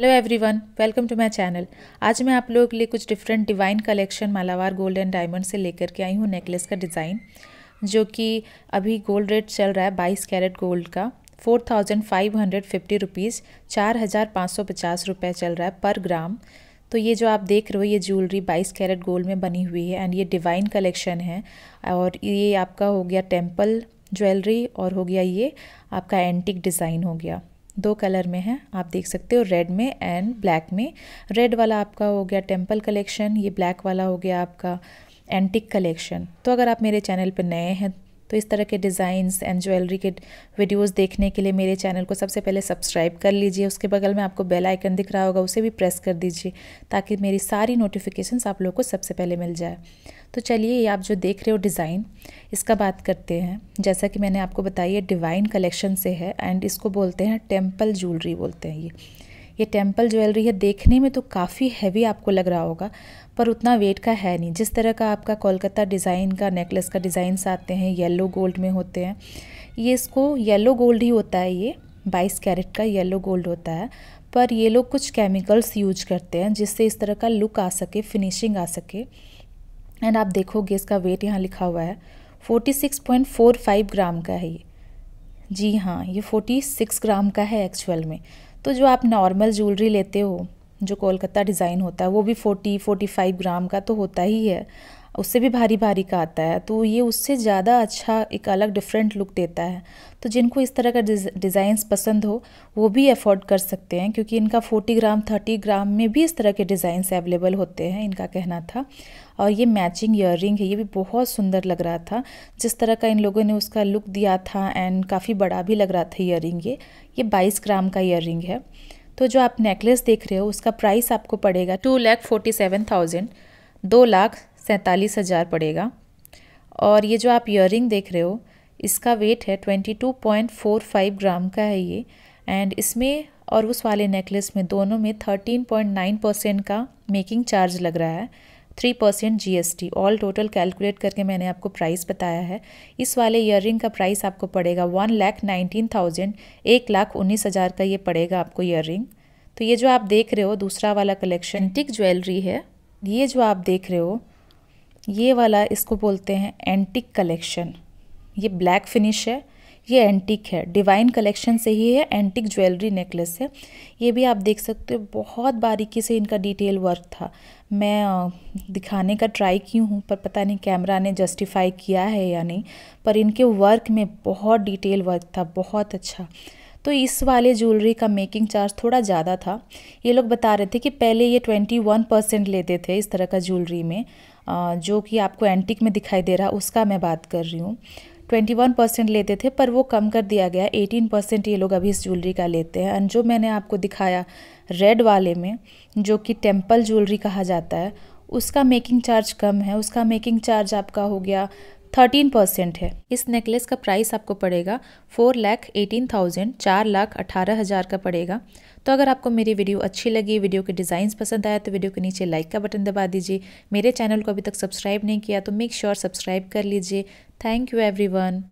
hello everyone welcome to my channel आज मैं आप लोगों के लिए कुछ different divine collection Malabar gold and diamond से लेकर के आई हूँ नेकलेस का डिज़ाइन जो कि अभी गोल्ड रेट चल रहा है बाईस कैरेट गोल्ड का four thousand five hundred fifty rupees चार हज़ार पाँच सौ पचास रुपये चल रहा है पर ग्राम तो ये जो आप देख रहे हो ये ज्वेलरी बाईस कैरेट गोल्ड में बनी हुई है एंड ये डिवाइन कलेक्शन है और ये आपका हो गया टेम्पल ज्वेलरी और हो गया ये आपका एंटिक डिज़ाइन हो गया दो कलर में है आप देख सकते हो रेड में एंड ब्लैक में रेड वाला आपका हो गया टेम्पल कलेक्शन ये ब्लैक वाला हो गया आपका एंटिक कलेक्शन तो अगर आप मेरे चैनल पर नए हैं तो इस तरह के डिज़ाइंस एंड ज्वेलरी के वीडियोस देखने के लिए मेरे चैनल को सबसे पहले सब्सक्राइब कर लीजिए उसके बगल में आपको बेल आइकन दिख रहा होगा उसे भी प्रेस कर दीजिए ताकि मेरी सारी नोटिफिकेशंस आप लोग को सबसे पहले मिल जाए तो चलिए ये आप जो देख रहे हो डिज़ाइन इसका बात करते हैं जैसा कि मैंने आपको बताया डिवाइन कलेक्शन से है एंड इसको बोलते हैं टेम्पल ज्वेलरी बोलते हैं ये ये टेम्पल ज्वेलरी है देखने में तो काफ़ी हैवी आपको लग रहा होगा पर उतना वेट का है नहीं जिस तरह का आपका कोलकाता डिज़ाइन का नेकलेस का डिज़ाइंस आते हैं येलो गोल्ड में होते हैं ये इसको येलो गोल्ड ही होता है ये बाईस कैरेट का येलो गोल्ड होता है पर ये लोग कुछ केमिकल्स यूज करते हैं जिससे इस तरह का लुक आ सके फिनिशिंग आ सके एंड आप देखोगे इसका वेट यहाँ लिखा हुआ है 46.45 ग्राम का है ये जी हाँ ये 46 ग्राम का है एक्चुअल में तो जो आप नॉर्मल ज्वेलरी लेते हो जो कोलकाता डिज़ाइन होता है वो भी फोर्टी फोर्टी फ़ाइव ग्राम का तो होता ही है उससे भी भारी भारी का आता है तो ये उससे ज़्यादा अच्छा एक अलग डिफरेंट लुक देता है तो जिनको इस तरह का डिज़ाइंस पसंद हो वो भी अफोर्ड कर सकते हैं क्योंकि इनका 40 ग्राम 30 ग्राम में भी इस तरह के डिज़ाइंस अवेलेबल होते हैं इनका कहना था और ये मैचिंग ईयर है ये भी बहुत सुंदर लग रहा था जिस तरह का इन लोगों ने उसका लुक दिया था एंड काफ़ी बड़ा भी लग रहा था ईयर ये ये बाईस ग्राम का ईयर है तो जो आप नेकलेस देख रहे हो उसका प्राइस आपको पड़ेगा two lakh forty seven thousand दो लाख सैंतालीस हज़ार पड़ेगा और ये जो आप इयर देख रहे हो इसका वेट है twenty two point four five gram का है ये एंड इसमें और उस वाले नेकलेस में दोनों में थर्टीन पॉइंट नाइन परसेंट का मेकिंग चार्ज लग रहा है three percent G S T all total calculate करके मैंने आपको प्राइस बताया है इस वाले ईयर का प्राइस आपको पड़ेगा वन लैख नाइनटीन थाउजेंड एक लाख उन्नीस हज़ार का ये पड़ेगा आपको ईयर तो ये जो आप देख रहे हो दूसरा वाला कलेक्शन टिक ज्वेलरी है ये जो आप देख रहे हो ये वाला इसको बोलते हैं एंटिक कलेक्शन ये ब्लैक फिनिश है ये एंटिक है डिवाइन कलेक्शन से ही है एंटिक ज्वेलरी नेकलेस है ये भी आप देख सकते हो बहुत बारीकी से इनका डिटेल वर्क था मैं दिखाने का ट्राई की हूँ पर पता नहीं कैमरा ने जस्टिफाई किया है या नहीं पर इनके वर्क में बहुत डिटेल वर्क था बहुत अच्छा तो इस वाले ज्वेलरी का मेकिंग चार्ज थोड़ा ज़्यादा था ये लोग बता रहे थे कि पहले ये ट्वेंटी वन परसेंट लेते थे इस तरह का ज्वेलरी में जो कि आपको एंटिक में दिखाई दे रहा उसका मैं बात कर रही हूँ ट्वेंटी वन परसेंट लेते थे पर वो कम कर दिया गया एटीन परसेंट ये लोग अभी इस ज्वेलरी का लेते हैं एंड जो मैंने आपको दिखाया रेड वाले में जो कि टेम्पल ज्वेलरी कहा जाता है उसका मेकिंग चार्ज कम है उसका मेकिंग चार्ज आपका हो गया थर्टीन परसेंट है इस नेकलेस का प्राइस आपको पड़ेगा फोर लैख एटीन थाउजेंड चार लाख अठारह हज़ार का पड़ेगा तो अगर आपको मेरी वीडियो अच्छी लगी वीडियो के डिज़ाइंस पसंद आया तो वीडियो के नीचे लाइक का बटन दबा दीजिए मेरे चैनल को अभी तक सब्सक्राइब नहीं किया तो मेक श्योर sure सब्सक्राइब कर लीजिए थैंक यू एवरी